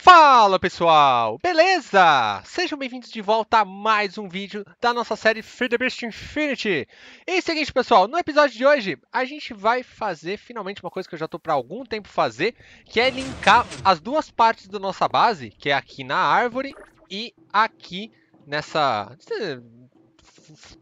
Fala pessoal, beleza? Sejam bem-vindos de volta a mais um vídeo da nossa série Free the Beast Infinity. E é o seguinte pessoal, no episódio de hoje a gente vai fazer finalmente uma coisa que eu já tô para algum tempo fazer, que é linkar as duas partes da nossa base, que é aqui na árvore e aqui nessa...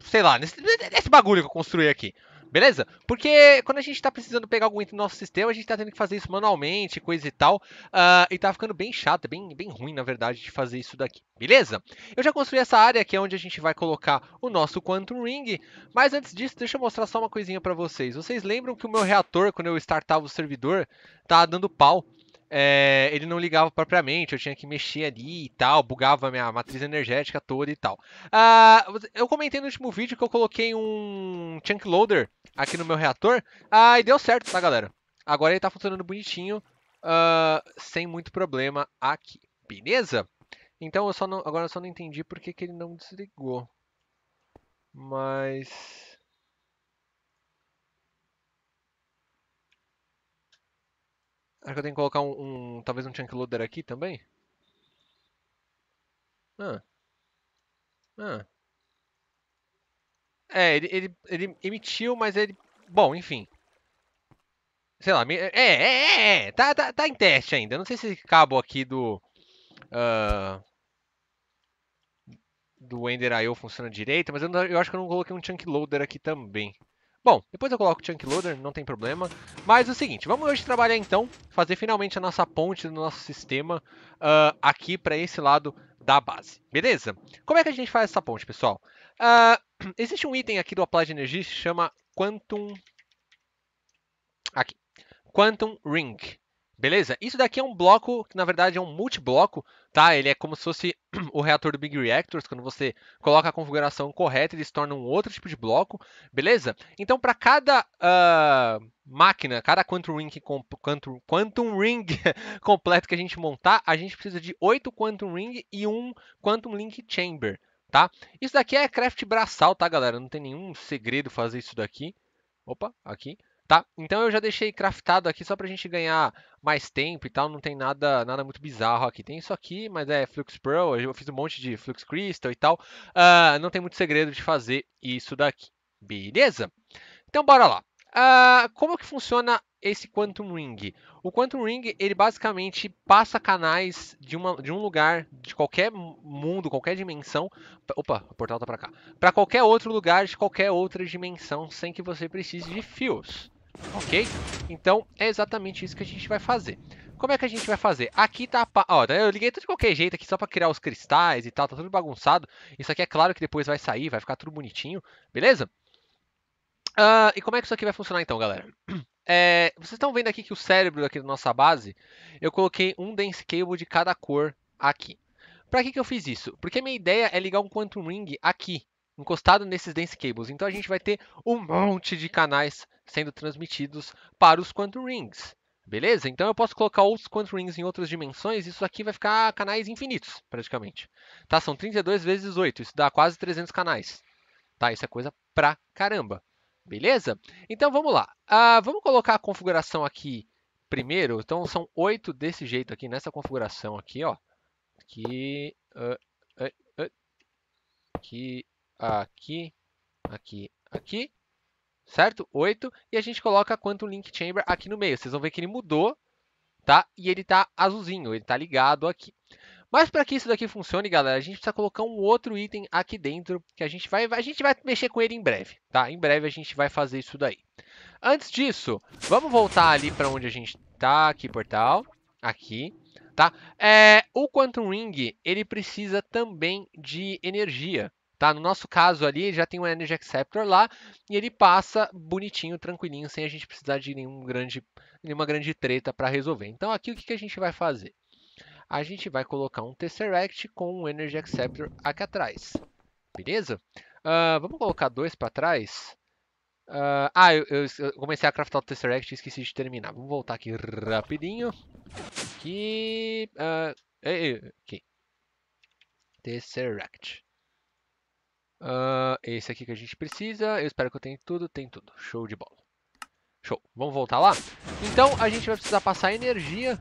sei lá, nesse, nesse bagulho que eu construí aqui. Beleza? Porque quando a gente tá precisando pegar algum item no nosso sistema, a gente tá tendo que fazer isso manualmente, coisa e tal. Uh, e tá ficando bem chato, bem, bem ruim, na verdade, de fazer isso daqui. Beleza? Eu já construí essa área aqui, é onde a gente vai colocar o nosso Quantum Ring. Mas antes disso, deixa eu mostrar só uma coisinha pra vocês. Vocês lembram que o meu reator, quando eu startava o servidor, tá dando pau é, ele não ligava propriamente, eu tinha que mexer ali e tal, bugava a minha matriz energética toda e tal. Ah, eu comentei no último vídeo que eu coloquei um chunk loader aqui no meu reator, ah, e deu certo, tá galera? Agora ele tá funcionando bonitinho, ah, sem muito problema aqui, beleza? Então eu só não, agora eu só não entendi por que, que ele não desligou, mas... Acho que eu tenho que colocar um, um talvez um chunk loader aqui também? Ah. Ah. É, ele, ele, ele emitiu, mas ele... Bom, enfim. Sei lá, é, é, é, é. Tá, tá, tá em teste ainda. Não sei se esse cabo aqui do... Uh, do Ender.io funciona direito, mas eu, eu acho que eu não coloquei um chunk loader aqui também. Bom, depois eu coloco o Chunk Loader, não tem problema. Mas é o seguinte, vamos hoje trabalhar então, fazer finalmente a nossa ponte do nosso sistema uh, aqui para esse lado da base, beleza? Como é que a gente faz essa ponte, pessoal? Uh, existe um item aqui do Applied Energy que se chama Quantum... Aqui. Quantum Ring. Beleza? Isso daqui é um bloco, que na verdade é um multibloco, tá? Ele é como se fosse o reator do Big Reactors, quando você coloca a configuração correta, ele se torna um outro tipo de bloco, beleza? Então, para cada uh, máquina, cada Quantum Ring, quantum, quantum ring completo que a gente montar, a gente precisa de 8 Quantum Ring e um Quantum Link Chamber, tá? Isso daqui é craft braçal, tá, galera? Não tem nenhum segredo fazer isso daqui. Opa, aqui tá? Então eu já deixei craftado aqui só pra gente ganhar mais tempo e tal, não tem nada, nada muito bizarro aqui. Tem isso aqui, mas é Flux pro. eu fiz um monte de Flux Crystal e tal, uh, não tem muito segredo de fazer isso daqui, beleza? Então bora lá. Uh, como que funciona esse Quantum Ring? O Quantum Ring, ele basicamente passa canais de, uma, de um lugar, de qualquer mundo, qualquer dimensão. Opa, o portal tá pra cá. Pra qualquer outro lugar de qualquer outra dimensão, sem que você precise de fios ok? Então, é exatamente isso que a gente vai fazer. Como é que a gente vai fazer? Aqui tá a pá... Ó, tá eu liguei tudo de qualquer jeito aqui só pra criar os cristais e tal, tá tudo bagunçado. Isso aqui é claro que depois vai sair, vai ficar tudo bonitinho, beleza? Uh, e como é que isso aqui vai funcionar então, galera? É, vocês estão vendo aqui que o cérebro aqui da nossa base, eu coloquei um dense cable de cada cor aqui. Pra que, que eu fiz isso? Porque a minha ideia é ligar um Quantum Ring aqui encostado nesses dense cables. Então a gente vai ter um monte de canais sendo transmitidos para os quantum rings. Beleza? Então eu posso colocar outros quantum rings em outras dimensões, isso aqui vai ficar canais infinitos, praticamente. Tá? São 32 vezes 8, isso dá quase 300 canais. Tá? Isso é coisa pra caramba. Beleza? Então vamos lá. Uh, vamos colocar a configuração aqui primeiro. Então são 8 desse jeito aqui, nessa configuração aqui, ó. Aqui, uh, uh, aqui aqui, aqui, aqui, certo? 8. E a gente coloca Quantum Link Chamber aqui no meio. Vocês vão ver que ele mudou, tá? E ele tá azulzinho, ele tá ligado aqui. Mas para que isso daqui funcione, galera, a gente precisa colocar um outro item aqui dentro, que a gente vai, a gente vai mexer com ele em breve, tá? Em breve a gente vai fazer isso daí. Antes disso, vamos voltar ali para onde a gente tá, aqui portal, aqui, tá? É, o Quantum Ring, ele precisa também de energia, Tá? No nosso caso ali, já tem um Energy Acceptor lá e ele passa bonitinho, tranquilinho, sem a gente precisar de nenhum grande, nenhuma grande treta para resolver. Então aqui o que, que a gente vai fazer? A gente vai colocar um Tesseract com um Energy Acceptor aqui atrás. Beleza? Uh, vamos colocar dois para trás. Uh, ah, eu, eu, comecei a craftar o Tesseract e esqueci de terminar. Vamos voltar aqui rapidinho. Aqui... Uh, ah, aqui. Tesseract. Uh, esse aqui que a gente precisa. Eu espero que eu tenha tudo. Tem tudo. Show de bola. Show. Vamos voltar lá? Então, a gente vai precisar passar energia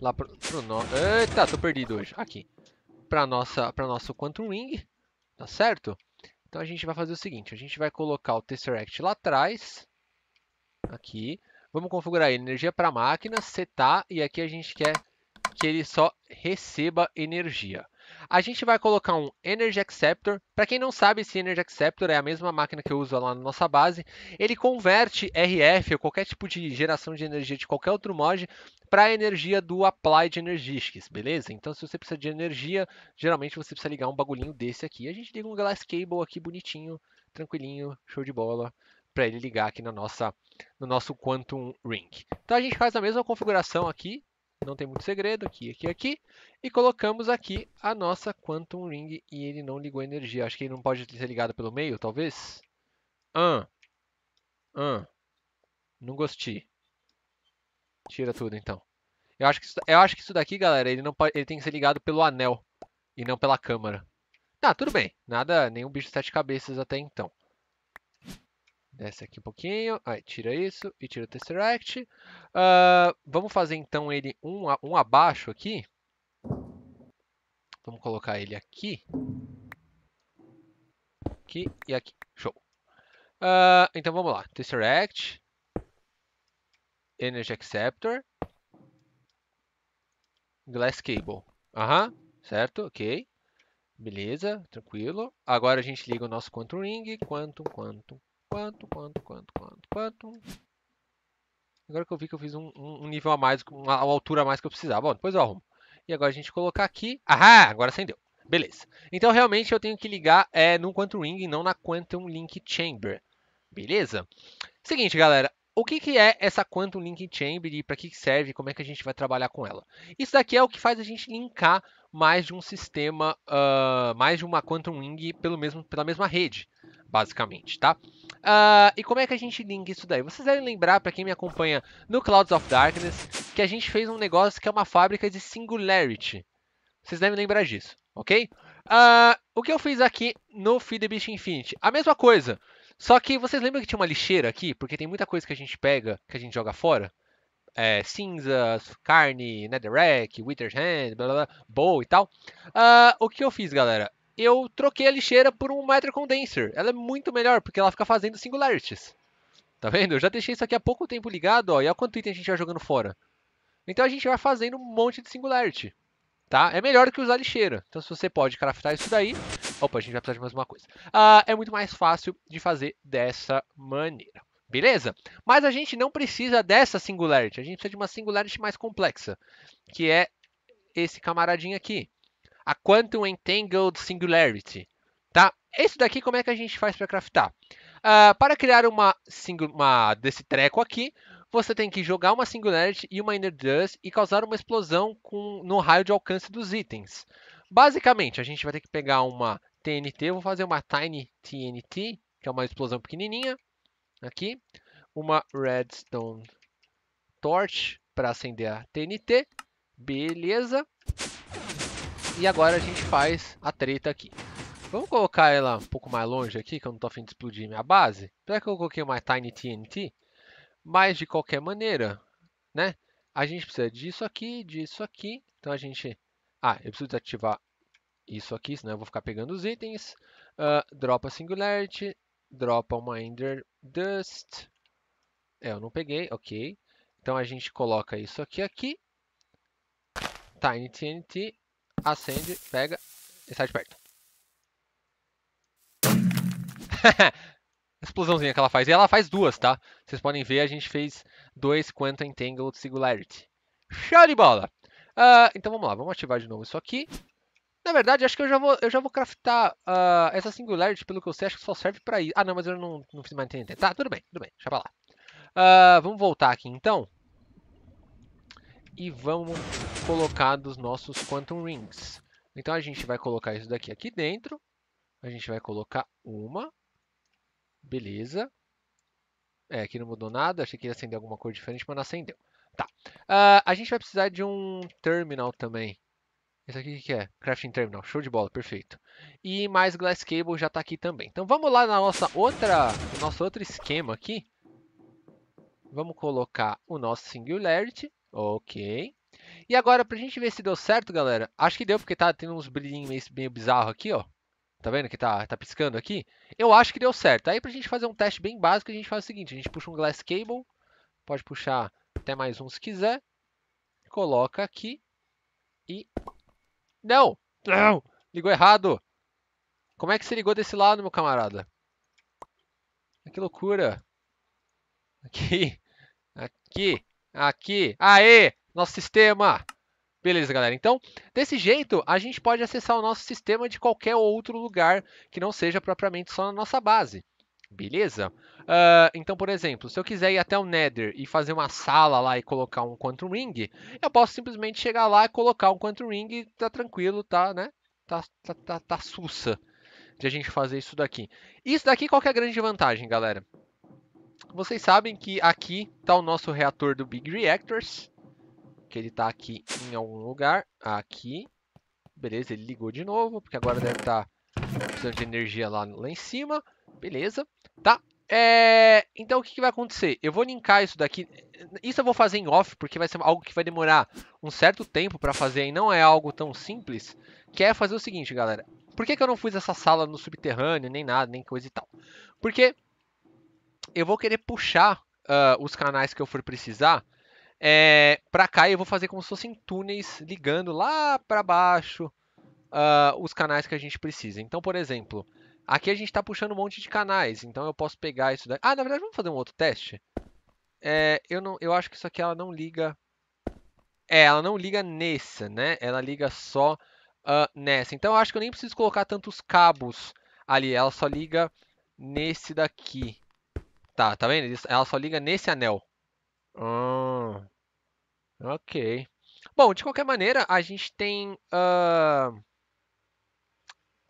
lá pro, pro nosso... Eita, tô perdido hoje. Aqui. Pra, nossa, pra nosso Quantum Wing. Tá certo? Então, a gente vai fazer o seguinte. A gente vai colocar o Tesseract lá atrás. Aqui. Vamos configurar Energia para máquina, setar. E aqui a gente quer que ele só receba energia. A gente vai colocar um Energy Acceptor. Para quem não sabe, esse Energy Acceptor é a mesma máquina que eu uso lá na nossa base. Ele converte RF ou qualquer tipo de geração de energia de qualquer outro mod para a energia do Applied Energistics, beleza? Então, se você precisa de energia, geralmente você precisa ligar um bagulhinho desse aqui. A gente liga um Glass Cable aqui bonitinho, tranquilinho, show de bola para ele ligar aqui na nossa, no nosso Quantum Ring. Então a gente faz a mesma configuração aqui, não tem muito segredo, aqui, aqui, aqui. E colocamos aqui a nossa Quantum Ring e ele não ligou energia. Acho que ele não pode ser ligado pelo meio, talvez. Ah, ah, não gostei. Tira tudo, então. Eu acho que isso, eu acho que isso daqui, galera, ele, não pode, ele tem que ser ligado pelo anel e não pela câmara. Tá, tudo bem. Nada, nenhum bicho de sete cabeças até então. Desce aqui um pouquinho. Aí, tira isso e tira o Tesseract. Uh, vamos fazer então ele um, um abaixo aqui. Vamos colocar ele aqui. Aqui e aqui. Show. Uh, então vamos lá. Tesseract. Energy Acceptor. Glass Cable. Aham, certo, ok. Beleza, tranquilo. Agora a gente liga o nosso Quantum Ring. Quantum, Quantum, quanto, quanto, quanto, quanto, quanto. Agora que eu vi que eu fiz um, um nível a mais, uma altura a mais que eu precisava. Bom, depois eu arrumo. E agora a gente colocar aqui. Ah, agora acendeu. Beleza. Então, realmente, eu tenho que ligar é, no Quantum Ring e não na Quantum Link Chamber. Beleza? Seguinte, galera. O que, que é essa Quantum Link Chamber e para que serve como é que a gente vai trabalhar com ela? Isso daqui é o que faz a gente linkar mais de um sistema, uh, mais de uma Quantum Ring pelo mesmo, pela mesma rede basicamente, tá? Uh, e como é que a gente linka isso daí? Vocês devem lembrar, para quem me acompanha no Clouds of Darkness, que a gente fez um negócio que é uma fábrica de Singularity. Vocês devem lembrar disso, ok? Uh, o que eu fiz aqui no Feed the Beast Infinity? A mesma coisa, só que vocês lembram que tinha uma lixeira aqui? Porque tem muita coisa que a gente pega, que a gente joga fora. É, cinzas, carne, netherrack, wither's hand, blá blá, blá bow e tal. Uh, o que eu fiz, galera? eu troquei a lixeira por um Matter Condenser. Ela é muito melhor, porque ela fica fazendo singularities. Tá vendo? Eu já deixei isso aqui há pouco tempo ligado, ó, e olha quanto item a gente vai jogando fora. Então a gente vai fazendo um monte de singularity, tá? É melhor que usar lixeira. Então se você pode craftar isso daí... Opa, a gente vai precisar de mais uma coisa. Ah, é muito mais fácil de fazer dessa maneira. Beleza? Mas a gente não precisa dessa singularity. A gente precisa de uma singularity mais complexa, que é esse camaradinho aqui a Quantum Entangled Singularity. Tá? Esse daqui, como é que a gente faz para craftar? Uh, para criar uma, uma desse treco aqui, você tem que jogar uma Singularity e uma Inner Dust e causar uma explosão com, no raio de alcance dos itens. Basicamente, a gente vai ter que pegar uma TNT, vou fazer uma Tiny TNT, que é uma explosão pequenininha, aqui, uma Redstone Torch para acender a TNT, beleza. E agora a gente faz a treta aqui. Vamos colocar ela um pouco mais longe aqui, que eu não tô afim de explodir minha base. Apesar que eu coloquei uma Tiny TNT, mas de qualquer maneira, né? A gente precisa disso aqui, disso aqui. Então a gente... Ah, eu preciso desativar isso aqui, senão eu vou ficar pegando os itens. Uh, dropa Singularity, dropa uma Ender Dust. É, eu não peguei, ok. Então a gente coloca isso aqui, aqui. Tiny TNT Acende, pega e sai de perto. Explosãozinha que ela faz. E ela faz duas, tá? Vocês podem ver, a gente fez dois Quantum Entangled Singularity. Show de bola! Uh, então vamos lá, vamos ativar de novo isso aqui. Na verdade, acho que eu já vou, eu já vou craftar uh, essa Singularity, pelo que eu sei, acho que só serve pra ir. Ah, não, mas eu não, não fiz mais TNT. Tá, tudo bem, tudo bem, deixa pra lá. Uh, vamos voltar aqui então. E vamos colocar dos nossos Quantum Rings. Então, a gente vai colocar isso daqui aqui dentro. A gente vai colocar uma. Beleza. É, aqui não mudou nada. Achei que ia acender alguma cor diferente, mas não acendeu. Tá. Uh, a gente vai precisar de um terminal também. Esse aqui que é? Crafting Terminal. Show de bola, perfeito. E mais Glass Cable já está aqui também. Então vamos lá na nossa outra, no nosso outro esquema aqui. Vamos colocar o nosso Singularity. Ok. E agora, pra gente ver se deu certo, galera, acho que deu, porque tá tendo uns brilhinhos meio, meio bizarro aqui, ó. Tá vendo que tá, tá piscando aqui? Eu acho que deu certo. Aí pra gente fazer um teste bem básico, a gente faz o seguinte, a gente puxa um glass cable, pode puxar até mais um se quiser, coloca aqui e... Não! Não! Ligou errado! Como é que você ligou desse lado, meu camarada? Que loucura! Aqui, aqui, aqui, aê! nosso sistema. Beleza, galera. Então, desse jeito, a gente pode acessar o nosso sistema de qualquer outro lugar que não seja propriamente só na nossa base. Beleza? Uh, então, por exemplo, se eu quiser ir até o Nether e fazer uma sala lá e colocar um Quantum Ring, eu posso simplesmente chegar lá e colocar um Quantum Ring e tá tranquilo, tá, né? Tá, tá, tá, tá sussa de a gente fazer isso daqui. Isso daqui, qual é a grande vantagem, galera? Vocês sabem que aqui tá o nosso reator do Big Reactors, que ele está aqui em algum lugar. Aqui. Beleza, ele ligou de novo, porque agora deve estar tá precisando de energia lá, lá em cima. Beleza, tá? É... Então o que, que, vai acontecer? Eu vou linkar isso daqui. Isso eu vou fazer em off, porque vai ser algo que vai demorar um certo tempo para fazer e não é algo tão simples. Que é fazer o seguinte, galera. Por que, que eu não fiz essa sala no subterrâneo, nem nada, nem coisa e tal? Porque eu vou querer puxar uh, os canais que eu for precisar é, para cá eu vou fazer como se fossem túneis ligando lá para baixo uh, os canais que a gente precisa. Então, por exemplo, aqui a gente está puxando um monte de canais, então eu posso pegar isso daqui. Ah, na verdade, vamos fazer um outro teste? É, eu, não, eu acho que isso aqui ela não liga... É, ela não liga nessa, né? Ela liga só uh, nessa. Então eu acho que eu nem preciso colocar tantos cabos ali. Ela só liga nesse daqui. Tá, tá vendo? Ela só liga nesse anel. Ah, ok. Bom, de qualquer maneira, a gente tem ah,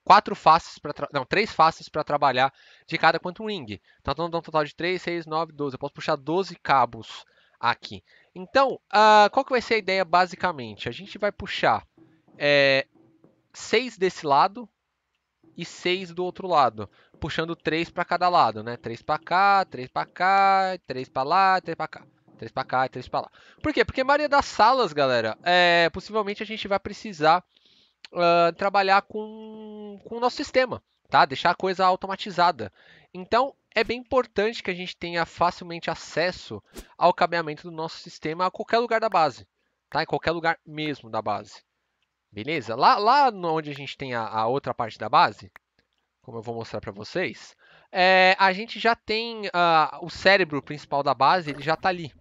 quatro faces para não, três faces para trabalhar de cada Quantum Ring. Então, tá, dá um total de 3, 6, 9, 12. Eu posso puxar 12 cabos aqui. Então, ah, qual que vai ser a ideia basicamente? A gente vai puxar é, seis desse lado e seis do outro lado, puxando três para cada lado, né? Três para cá, três para cá, três para lá, três para cá três para cá e três para lá. Por quê? Porque Maria das salas, galera, é, possivelmente a gente vai precisar uh, trabalhar com, com o nosso sistema, tá? Deixar a coisa automatizada. Então, é bem importante que a gente tenha facilmente acesso ao cabeamento do nosso sistema a qualquer lugar da base, tá? Em qualquer lugar mesmo da base. Beleza? Lá, lá onde a gente tem a, a outra parte da base, como eu vou mostrar para vocês, é, a gente já tem uh, o cérebro principal da base, ele já está ali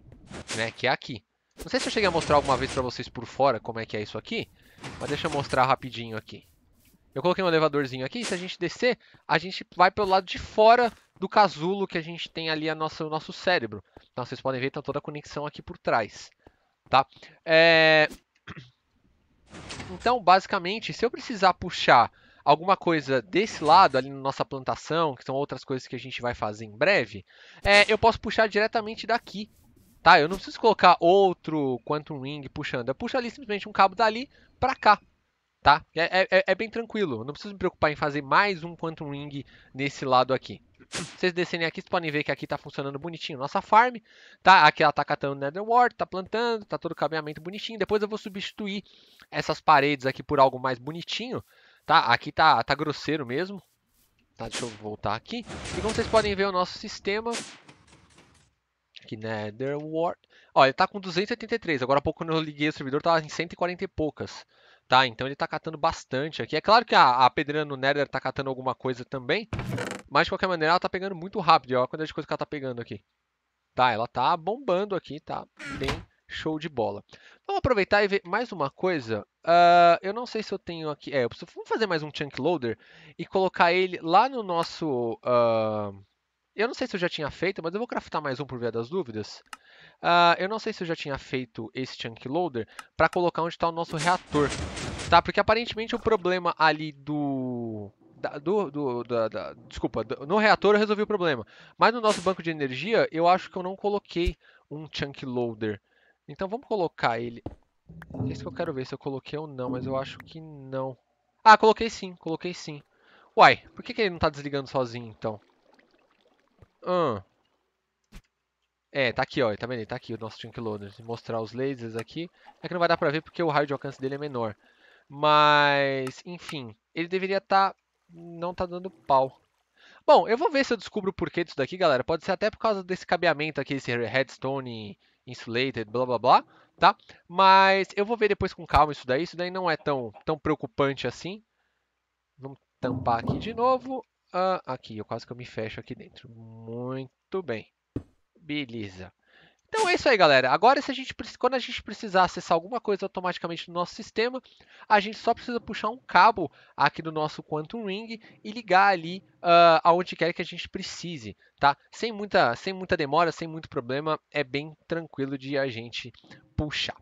né, que é aqui. Não sei se eu cheguei a mostrar alguma vez pra vocês por fora como é que é isso aqui, mas deixa eu mostrar rapidinho aqui. Eu coloquei um elevadorzinho aqui, se a gente descer, a gente vai pelo lado de fora do casulo que a gente tem ali a nossa, o nosso cérebro. Então vocês podem ver tá toda a conexão aqui por trás. Tá? É... Então, basicamente, se eu precisar puxar alguma coisa desse lado, ali na nossa plantação, que são outras coisas que a gente vai fazer em breve, é, eu posso puxar diretamente daqui, Tá? Eu não preciso colocar outro Quantum Ring puxando. Eu puxo ali simplesmente um cabo dali para cá. Tá? É, é, é, é, bem tranquilo. Eu não preciso me preocupar em fazer mais um Quantum Ring nesse lado aqui. Vocês descerem aqui, vocês podem ver que aqui está funcionando bonitinho nossa farm, tá? Aqui ela está catando Nether Ward, tá plantando, tá todo o caminhamento bonitinho. Depois eu vou substituir essas paredes aqui por algo mais bonitinho, tá? Aqui tá, tá grosseiro mesmo, tá? Deixa eu voltar aqui. E como vocês podem ver, o nosso sistema que Netherward. Ó, ele tá com 283. Agora há pouco quando eu liguei o servidor tava em 140 e poucas. Tá, então ele tá catando bastante aqui. É claro que a, a pedreira no Nether tá catando alguma coisa também. Mas de qualquer maneira ela tá pegando muito rápido. Olha a quantidade de coisa que ela tá pegando aqui. Tá, ela tá bombando aqui, tá bem show de bola. Vamos aproveitar e ver mais uma coisa. Uh, eu não sei se eu tenho aqui... É, eu preciso... Vamos fazer mais um Chunk Loader e colocar ele lá no nosso... Uh eu não sei se eu já tinha feito, mas eu vou craftar mais um por via das dúvidas. Uh, eu não sei se eu já tinha feito esse chunk loader para colocar onde está o nosso reator. Tá? Porque aparentemente o problema ali do... Da, do, do da, da, desculpa, do, no reator eu resolvi o problema. Mas no nosso banco de energia, eu acho que eu não coloquei um chunk loader. Então vamos colocar ele. Esse que eu quero ver se eu coloquei ou não, mas eu acho que não. Ah, coloquei sim, coloquei sim. Uai, por que, que ele não está desligando sozinho então? Ah. É, tá aqui, ó. Tá vendo? Tá aqui o nosso chunk loader. mostrar os lasers aqui. É que não vai dar pra ver porque o raio de alcance dele é menor. Mas, enfim. Ele deveria estar... Tá... Não tá dando pau. Bom, eu vou ver se eu descubro o porquê disso daqui, galera. Pode ser até por causa desse cabeamento aqui, esse redstone insulated, blá blá blá, tá? Mas eu vou ver depois com calma isso daí. Isso daí não é tão, tão preocupante assim. Vamos tampar aqui de novo. Ah, aqui, eu quase que eu me fecho aqui dentro. Muito bem. Beleza. Então é isso aí, galera. Agora, se a gente, quando a gente precisar acessar alguma coisa automaticamente no nosso sistema, a gente só precisa puxar um cabo aqui do nosso Quantum Ring e ligar ali uh, aonde quer que a gente precise, tá? Sem muita, sem muita demora, sem muito problema, é bem tranquilo de a gente puxar.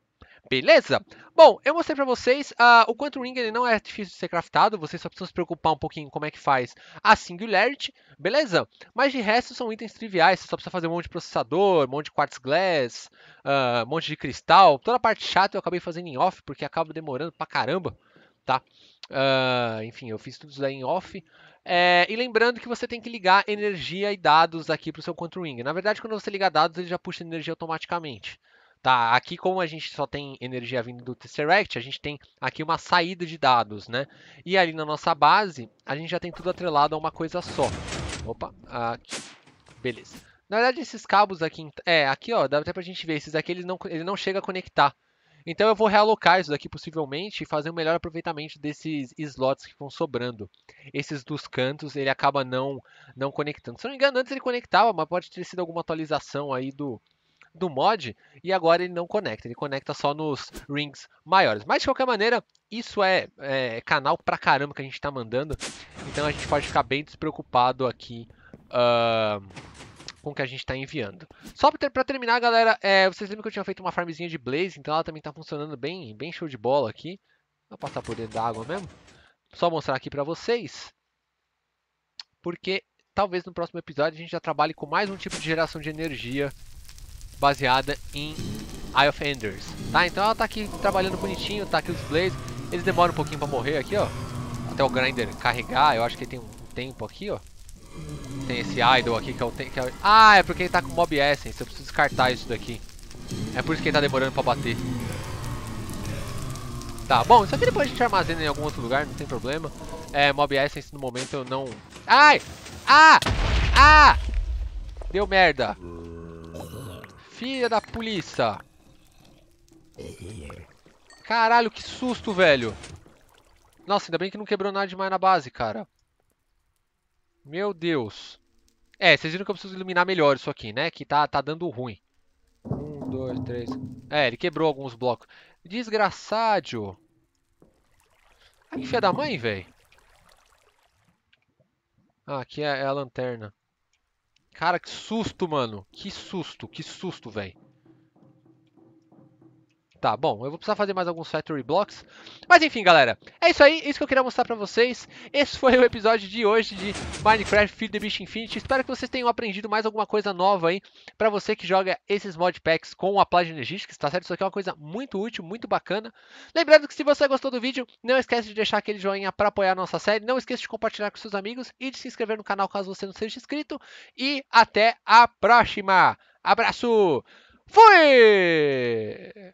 Beleza? Bom, eu mostrei pra vocês uh, o Quantum Ring ele não é difícil de ser craftado, vocês só precisam se preocupar um pouquinho como é que faz a Singularity, beleza? Mas de resto são itens triviais, você só precisa fazer um monte de processador, um monte de quartz glass, uh, um monte de cristal, toda a parte chata eu acabei fazendo em off, porque acaba demorando pra caramba, tá? Uh, enfim, eu fiz tudo isso daí em off. É, e lembrando que você tem que ligar energia e dados aqui para o seu Quantum Ring. Na verdade, quando você liga dados, ele já puxa energia automaticamente. Tá, aqui como a gente só tem energia vindo do Tesseract, a gente tem aqui uma saída de dados, né? E ali na nossa base, a gente já tem tudo atrelado a uma coisa só. Opa, aqui. Beleza. Na verdade, esses cabos aqui... É, aqui, ó, dá até pra gente ver. Esses aqui, ele não, ele não chega a conectar. Então eu vou realocar isso daqui possivelmente e fazer um melhor aproveitamento desses slots que vão sobrando. Esses dos cantos ele acaba não, não conectando. Se não me engano, antes ele conectava, mas pode ter sido alguma atualização aí do, do mod e agora ele não conecta, ele conecta só nos rings maiores. Mas de qualquer maneira, isso é, é canal pra caramba que a gente tá mandando, então a gente pode ficar bem despreocupado aqui. Uh, com o que a gente está enviando. Só para ter, terminar, galera, é, vocês lembram que eu tinha feito uma farmzinha de Blaze, então ela também está funcionando bem, bem show de bola aqui. Vou passar por dentro da água mesmo. Só mostrar aqui para vocês. Porque talvez no próximo episódio a gente já trabalhe com mais um tipo de geração de energia baseada em Eye of Enders. Tá, então ela tá aqui trabalhando bonitinho, tá aqui os Blaze. Eles demoram um pouquinho pra morrer aqui, ó. Até o Grinder carregar, eu acho que tem um tempo aqui, ó. Tem esse Idol aqui que é o tempo... É... Ah, é porque ele tá com Mob Essence, eu preciso descartar isso daqui. É por isso que ele tá demorando pra bater. Tá, bom, isso aqui depois a gente armazena em algum outro lugar, não tem problema. É, Mob Essence no momento eu não... Ai! Ah! Ah! Deu merda. Filha da polícia. Caralho, que susto, velho. Nossa, ainda bem que não quebrou nada demais na base, cara. Meu Deus. É, vocês viram que eu preciso iluminar melhor isso aqui, né? Que tá, tá dando ruim. Um, dois, três... É, ele quebrou alguns blocos. Desgraçado. Ai, filha da mãe, velho. Ah, aqui é, é a lanterna. Cara, que susto, mano. Que susto, que susto, velho. Tá, bom, eu vou precisar fazer mais alguns Factory Blocks. Mas enfim, galera, é isso aí, isso que eu queria mostrar pra vocês. Esse foi o episódio de hoje de Minecraft Feed the Beast Infinity. Espero que vocês tenham aprendido mais alguma coisa nova aí pra você que joga esses modpacks com a Plage Energistics, tá certo? Isso aqui é uma coisa muito útil, muito bacana. Lembrando que se você gostou do vídeo, não esquece de deixar aquele joinha pra apoiar a nossa série. Não esqueça de compartilhar com seus amigos e de se inscrever no canal caso você não seja inscrito. E até a próxima! Abraço! Fui!